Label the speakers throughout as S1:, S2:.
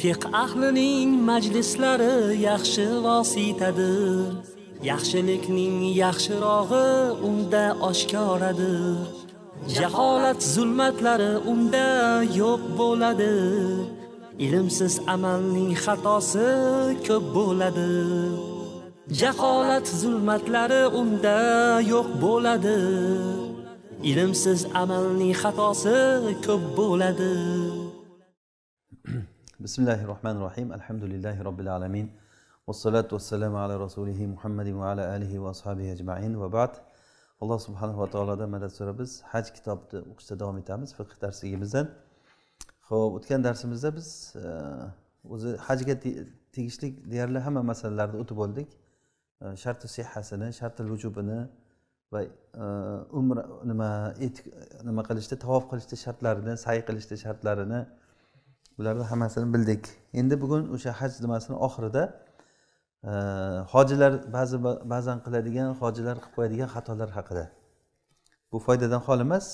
S1: fiq ahlining majlislari yaxshi vositadir yaxshilikning yaxshirog'i unda oshkoradir jaholat zulmatlari unda yo'q bo'ladi ilmsiz amalning xatosi ko'p bo'ladi jaholat zulmatlari unda yo'q bo'ladi ilmsiz amalning xatosi ko'p bo'ladi بسم الله الرحمن الرحيم الحمد لله رب العالمين والصلاة والسلام على رسوله محمد va آله وأصحابه أجمعين وبعد alloh subhanava taolodan madad so'rab biz haj kitobni o'qishda davom etamiz fiqh darsligimizdan ho'p o'tgan darsimizda biz e, o'zi hajga tegishli deyarli hamma masalalarni o'tib oldik e, sharti sihhasini sharti vujubini va e, umra nima etik nima qilishda tavof qilishda shartlarini sa'y qilishda shartlarini bularni hammasini bildik endi bugun o'sha haj nimasini oxirida e, hojilar ba'zi ba'zan qiladigan hojilar qilib qo'yadigan xatolar haqida bu foydadan xoli emas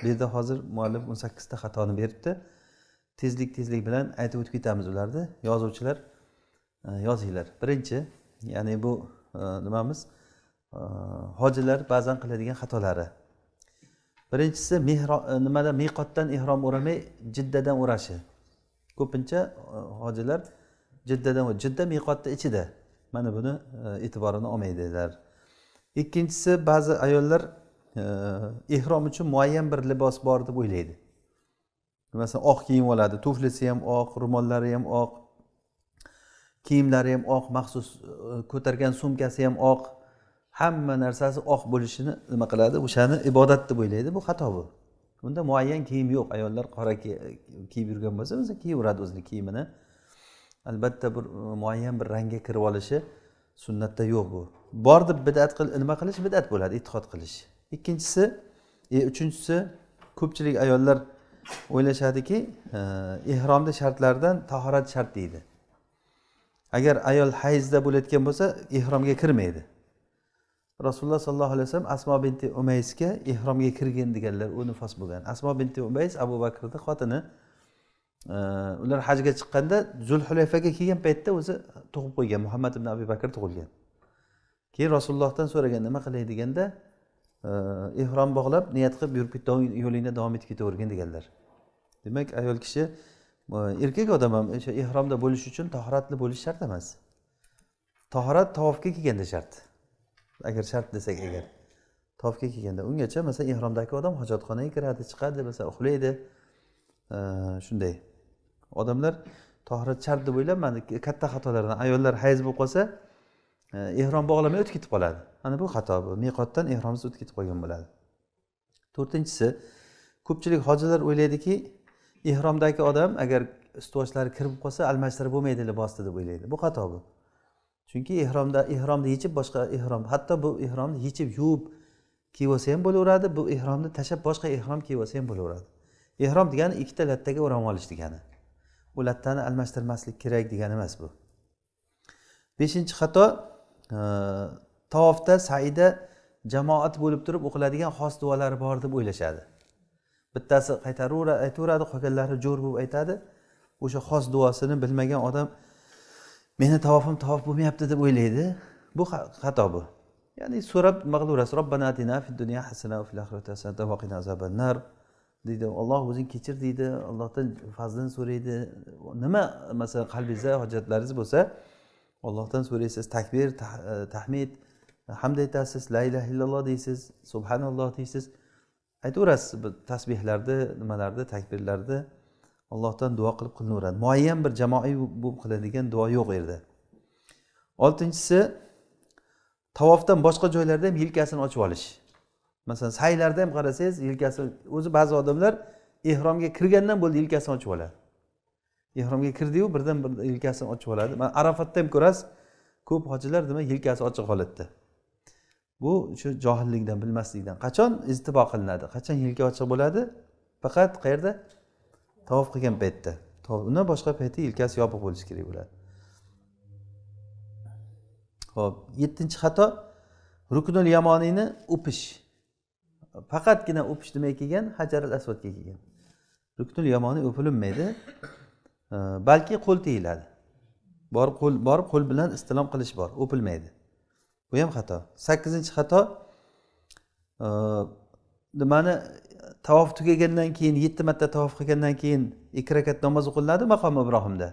S1: bu yerda hozir muallif o'n sakkizta xatoni beribdi tezlik tezlik bilan aytib o'tib ketamiz ularni yozuvchilar e, yozinglar birinchi ya'ni bu e, nimamiz hojilar ba'zan qiladigan xatolari birinchisi nimada miqotdan ehrom o'ramay jiddadan o'rashi ko'pincha e, hojilar jiddadan jidda miqotni ichida mana buni e, e'tiborini olmaydilar ikkinchisi ba'zi ayollar e, ehrom uchun muayyan bir libos bor deb o'ylaydi masalan oq kiyinib oladi tuflisi ham oq ro'mollari ham oq kiyimlari ham oq maxsus ko'targan sumkasi ham oq hamma narsasi oq bo'lishini nima qiladi o'shani ibodat deb o'ylaydi bu xato bu unda muayyan kiyim yo'q ayollar qora kiyib yurgan bo'lsa o'zi kiyaveradi o'zini kiyimini albatta bir e, muayyan bir rangga kirib olishi sunnatda yo'q bu bor deb bidat qil nima qilish bidat bo'ladi e'tiqod qilish ikkinchisi e, uchinchisi ko'pchilik ayollar o'ylashadiki e, ehromni shartlaridan tahorat shart deydi agar ayol hayzda bo'layotgan bo'lsa ehromga kirmaydi rasululloh sollallohu alayhi vasallam asmo binti umaysga ehromga kirgin deganlar u nifos bo'lgan asmo binti umays abu bakrni xotini e, ular hajga chiqqanda zulhulayfaga kelgan paytda o'zi tug'ib qo'ygan muhammad ibn abi bakr tug'ilgan keyin rasulullohdan so'ragan nima qilay deganda ehrom bog'lab niyat qilib yurib yo'lingda davom etib ketavergin deganlar demak ayol kishi e, erkak odam ham o'sha ehromda bo'lish uchun tahoratli bo'lish shart emas tahorat tavofga kelganda shart agar shart desak agar tofga kelganda ungacha masalan ehromdagi odam hojatxonaga kiradi chiqadi masalan uxlaydi shunday odamlar tohirat shart deb o'ylab mana katta xatolardan ayollar hayz bo'lib qolsa e, ehrom bog'lamay o'tib ketib qoladi mana bu xato bu miqotdan ehromsiz o'tib ketib qolgan bo'ladi to'rtinchisi ko'pchilik hojilar o'ylaydiki ehromdagi odam agar ustuvochlari kirib qolsa almashtirib bo'lmaydi libosni deb o'ylaydi bu xato bu chunki ehromda ehromni yechib boshqa ehrom hatto bu ehromni yechib yuvib kiyib olsa ham bo'laveradi bu ehromni tashlab boshqa ehrom kiyib olsa ham bo'laveradi ehrom degani ikkita lattaga o'ram olish degani u lattani almashtirmaslik kerak degani emas bu beshinchi xato e, tavofda saida jamoat bo'lib turib o'qiladigan xos duolari bor deb o'ylashadi bittasi qaytaraveradi aytaveradi qolganlari jo'r bo'lib aytadi o'sha xos duosini bilmagan odam meni tavofim tavof bo'lmayapti deb o'ylaydi bu xato bu ya'ni so'rab nima qilaverasiz robbana atina fid dunya hasana fil oxirati hasanata va qina azabannar deydi olloh o'zing kechir deydi allohdan fazlini so'raydi nima masalan qalbingizda hojatlaringiz bo'lsa ollohdan so'raysiz takbir tahmid hamd aytasiz la illaha illalloh deysiz subhanalloh deysiz aytaverasiz tasbehlarni nimalarni takbirlarni allohdan duo qilib qilinaveradi muayyan bir jamoaviy bo'lib qiladigan duo yo'q u yerda oltinchisi tavofdan boshqa joylarda ham yelkasini ochib olish masalan saylarda ham qarasangiz yelkasi o'zi ba'zi odamlar ehromga kirgandan bo'ldi yelkasini ochib oladi ehromga kirdiyu birdan bir yelkasini ochib oladi man arafatda ham ko'rasiz ko'p hojilar nima yelkasi ochiq holatda bu shu johillikdan bilmaslikdan qachon iztibo qilinadi qachon yelka ochiq bo'ladi faqat qayerda tavof qilgan paytda undan boshqa paytda yelkasi yopiq bo'lishi kerak bo'ladi ho'p yettinchi xato ruknul yamoniyni o'pish faqatgina o'pish nimaga kelgan hajaril asvadga kelgan ruknul yamoniy o'pilinmaydi balki qo'l tegiladi borib qo'l borib qo'l bilan istilom qilish bor o'pilmaydi bu ham xato sakkizinchi xato nimani tavof tugagandan keyin yetti marta tavof qilgandan keyin ikki rakat namoz o'qilinadi maqom ibrohimda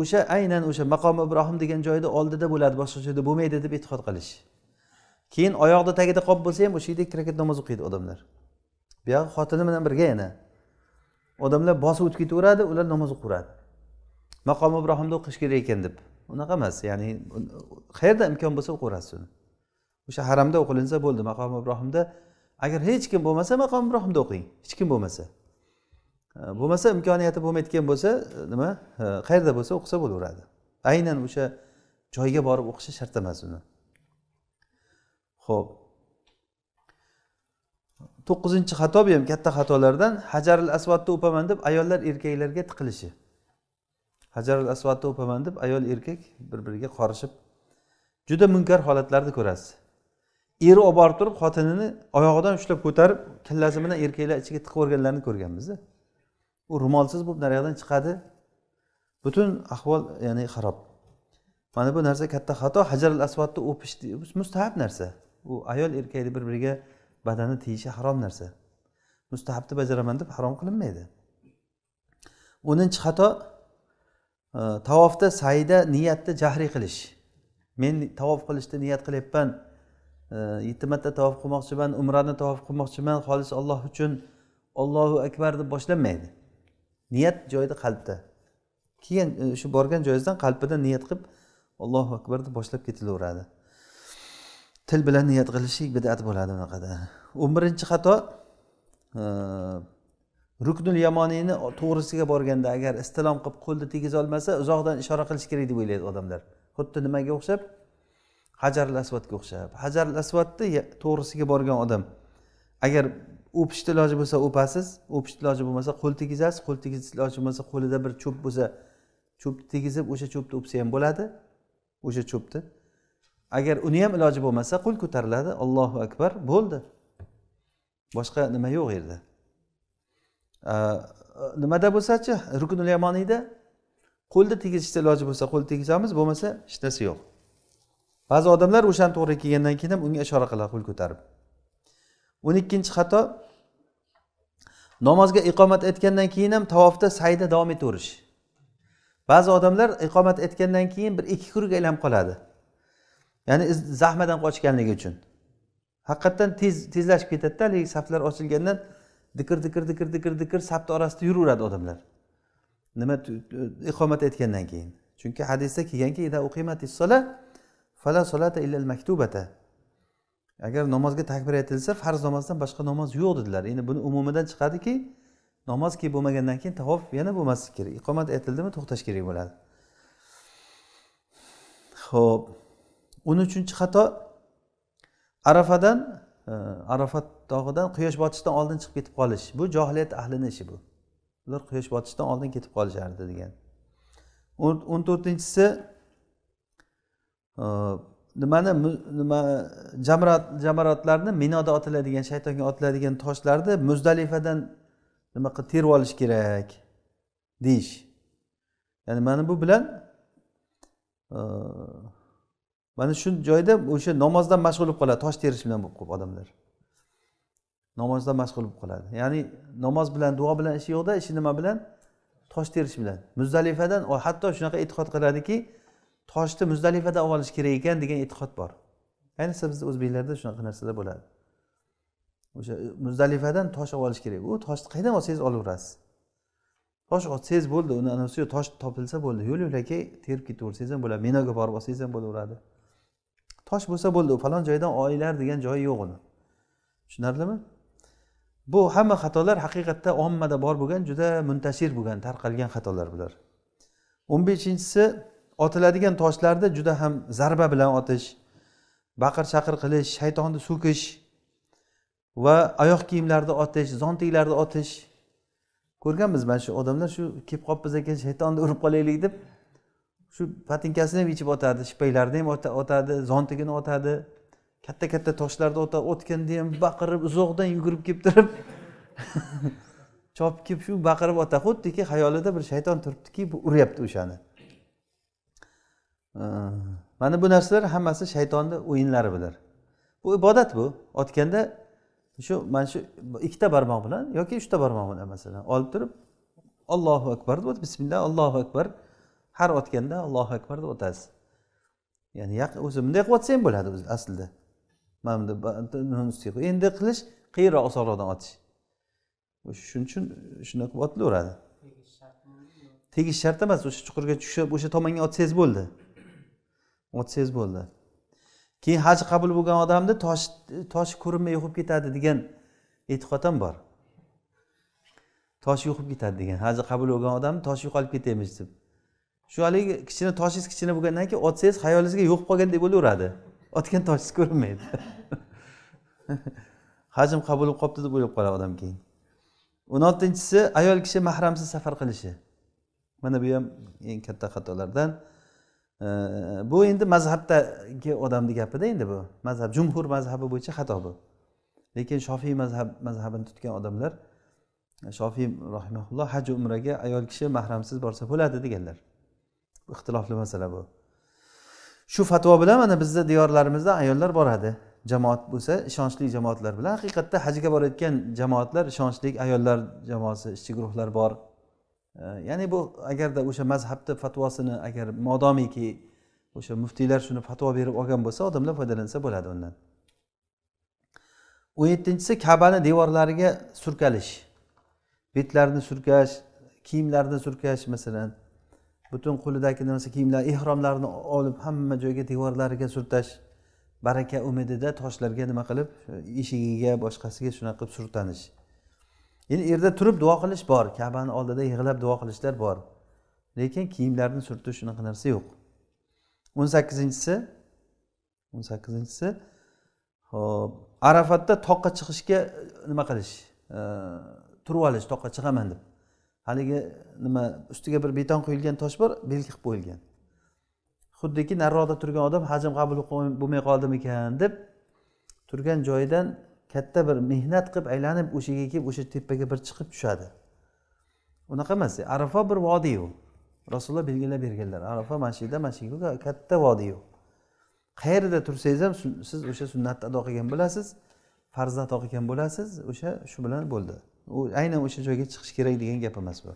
S1: o'sha aynan o'sha maqom ibrohim degan joyda oldida bo'ladi boshqa joyda bo'lmaydi deb e'tiqod qilish keyin oyoqni tagida qolib bo'lsa ham o'sha yerda ikki rakat namoz o'qiydi odamlar buyog'i xotini bilan birga yana odamlar bosib o'tib ketaveradi ular namoz o'qiveradi maqom ibrohimda o'qish kerak ekan deb unaqa emas ya'ni qayerda imkon bo'lsa o'qiverasiz uni o'sha haramda o'qilinsa bo'ldi maqom ibrohimda agar hech kim bo'lmasa maqom ibrohimda o'qing hech kim bo'lmasa e, bo'lmasa imkoniyati bo'lmayotgan bo'lsa e, nima e, qayerda bo'lsa o'qisa bo'laveradi aynan o'sha joyga borib o'qishi shart emas uni ho'p to'qqizinchi xato bu ham katta xatolardan hajaril asvatni o'paman deb ayollar erkaklarga tiqilishi hajaril asvatni o'paman deb ayol erkak bir biriga qorishib juda munkar holatlarni ko'rasiz eri olib borib turib xotinini oyog'idan ushlab ko'tarib kallasi bilan erkaklar ichiga tiqib yuborganlarini ko'rganmizda u ro'molsiz bo'lib naryoqdan chiqadi butun ahvol ya'ni xarob mana bu narsa katta xato hajar al asvatni o'pish mustahab narsa u ayol erkakni bir biriga badani tiyishi harom narsa mustahabni bajaraman deb harom qilinmaydi o'ninchi xato e, tavofda sayda niyatni jahriy qilish men tavof qilishni niyat qilyapman Э, yetti marta tavof qilmoqchiman umrani tavof qilmoqchiman xolis olloh uchun ollohu akbar deb boshlanmaydi niyat joyida qalbda keyin e, shu borgan joyingizdan qalbida niyat qilib allohu akbar deb boshlab ketilaveradi til bilan niyat qilishlik bidat bo'ladi unaqada o'n birinchi xato e, ruknul yamoniyni to'g'risiga borganda agar istilom qilib qo'lni tegiza olmasa uzoqdan ishora qilish kerak deb o'ylaydi odamlar xuddi nimaga o'xshab hajarul asvadga o'xshab hajarul asvadni to'g'risiga borgan odam agar o'pishni iloji bo'lsa o'pasiz o'pishni iloji bo'lmasa qo'l tegizasiz qo'l tegizish iloji bo'lmasa qo'lida bir cho'p bo'lsa cho'pni tegizib o'sha cho'pni o'psa ham bo'ladi o'sha cho'pni agar uni ham iloji bo'lmasa qo'l ko'tariladi allohu akbar bo'ldi boshqa nima yo'q yerda nimada bo'lsachi rukunul yamoniyda qo'lni tegizishni iloji bo'lsa qo'l tegizamiz bo'lmasa hech narsa yo'q ba'zi odamlar o'shani to'g'ri kelgandan keyin ham unga ishora qiladi qo'l ko'tarib o'n ikkinchi xato namozga iqomat aytgandan keyin ham tavofda sayda davom etaverish ba'zi odamlar iqomat aytgandan keyin bir ikki kurga aylanib qoladi ya'ni zahmadan qochganligi uchun haqiqatdan tez tezlashib ketadida haligi saflar ochilgandan dikir dikir dikir dikir dikir safni orasida yuraveradi odamlar nima iqomat aytgandan keyin chunki hadisda kelganki fala solata illal maktubata agar namozga takbir aytilsa farz namozdan boshqa namoz yo'q dedilar endi buni umumidan chiqadiki namoz kelib bo'lmagandan keyin tavof yana bo'lmasligi kerak iqomat aytildimi to'xtash kerak bo'ladi ho'p o'n uchinchi xato arafadan arafat tog'idan quyosh botishdan oldin chiqib ketib qolish bu johiliyat ahlini ishi bu ular quyosh botishdan oldin ketib qolishardi degan o'n to'rtinchisi nimani nima jamrat jamaratlarni minoda otiladigan shaytonga otiladigan toshlarni muzdalifadan nima qilib terib olish kerak deyish ya'ni mana bu bilan mana shu joyda o'sha namozdan mashg'ul bo'lib qoladi tosh terish bilan bo'lib qolib odamlar namozdan mashg'ul bo'lib qoladi ya'ni namoz bilan duo bilan ishi yo'qda ishi nima bilan tosh terish bilan muzdalifadan hatto shunaqa e'tiqod qiladiki toshni muzdalifada olib olish kerak ekan degan e'tiqod bor ayniqsa bizni o'zbeklarda shunaqa narsalar bo'ladi o'sha e, muzdalifadan tosh olib olish kerak u toshni qayerdan olsangiz olaverasiz tosh otsangiz bo'ldi uni anavi yo'q tosh topilsa bo'ldi yo'l yo'lakay terib ketaversangiz ham bo'ladi minoga borib olsangiz ham bo'laveradi tosh bo'lsa bo'ldi u falon joydan olinglar degan joyi yo'q uni tushunarlimi bu hamma xatolar haqiqatda ommada bor bo'lgan juda muntashir bo'lgan tarqalgan xatolar bular o'n beshinchisi otiladigan toshlarni juda ham zarba bilan otish baqir chaqir qilish shaytonni so'kish va oyoq kiyimlarni otish zontiklarni otish ko'rganmiz mana shu odamlar shu kelib qolibmiz ekan shaytonni urib qolaylik deb shu patinkasini ham yechib otadi shippaklarni ham otadi zontigini otadi katta katta toshlarni otganda ham baqirib uzoqdan yugurib kelib turib chopib kelib shu baqirib ota xuddiki xayolida bir shayton turibdiki bu uryapti o'shani mana bu narsalar hammasi shaytonni o'yinlari bular bu ibodat bu otganda shu mana shu ikkita barmoq bilan yoki uchta barmoq bilan masalan olib turib ollohu akbar deb bismillah allohu akbar har otganda allohu akbar deb o'tasiz ya'ni o'zi bunday qilyapsa ham bo'ladi o'zi aslida mana bunda endi qilish qiyinroq osonroqdan otish shuning uchun shunaqa qilib otilaveradi tegish shart emas o'sha chuqurga tushib o'sha tomonga otsangiz bo'ldi o'tsangiz bo'ldi keyin haj qabul bo'lgan odamni tosh toshi ko'rinmay yo'qib ketadi degan e'tiqod ham bor tosh yo'qib ketadi degan haji qabul bo'lgan odamni tosh yo'qolib ketamiz deb shu haligi kichkina toshingiz kichkina bo'lgandan keyin otsangiz xayolingizga yo'qib qolgandek bo'laveradi otgan toshingiz ko'rinmaydi hajm qabul bo'lib qolibdi deb o'ylab qoladi odam keyin o'n oltinchisi ayol kishi mahramsiz safar qilishi mana bu ham eng katta xatolardan bu endi mazhabdagi odamni gapida endi bu mazhab jumhur mazhabi bo'yicha xato bu lekin shofiy mazhab mazhabini tutgan odamlar shofiy rahimaulloh haj umraga ayol kishi mahramsiz borsa bo'ladi deganlar ixtilofli masala bu shu fatvo bilan mana bizni diyorlarimizda ayollar boradi jamoat bo'lsa ishonchli jamoatlar bilan haqiqatda hajga borayotgan jamoatlar ishonchli ayollar jamoasi ishchi guruhlar bor ya'ni bu agarda o'sha mazhabni fatvosini agar modomiki o'sha muftiylar shuni fatvo berib olgan bo'lsa odamlar foydalansa bo'ladi undan o'n yettinchisi kabani devorlariga surkalish betlarni surkash kiyimlarni surkash masalan butun qo'lidagi nimasi kiyimlar ehromlarni olib hamma joyga devorlariga surtash baraka umidida toshlarga nima qilib eshigiga boshqasiga shunaqa qilib surtanish endi erda turib duo qilish bor kabani oldida yig'lab duo qilishlar bor lekin kiyimlarni surtish shunaqa narsa yo'q o'n sakkizinchisi o'n sakkizinchisi ho'p arafatda toqqa chiqishga e, nima qilish e, turib olish toqqa chiqaman deb haligi nima ustiga bir beton quyilgan tosh bor belgi qilib qo'yilgan xuddiki nariroqda turgan odam hajm qabul bo'lmay qoldimikan deb turgan joyidan katta bir mehnat qilib aylanib o'sha yerga kelib o'sha tepaga bir chiqib tushadi unaqa emas arafa bir vodiy u rasululloh belgilab berganlar arafa mana shu yerda mana shu katta vodiy u qayerda tursangiz ham siz o'sha sunnatni ado qilgan bo'lasiz farzni ado qilgan bo'lasiz o'sha shu bilan bo'ldi u aynan o'sha joyga chiqish kerak degan gap emas bu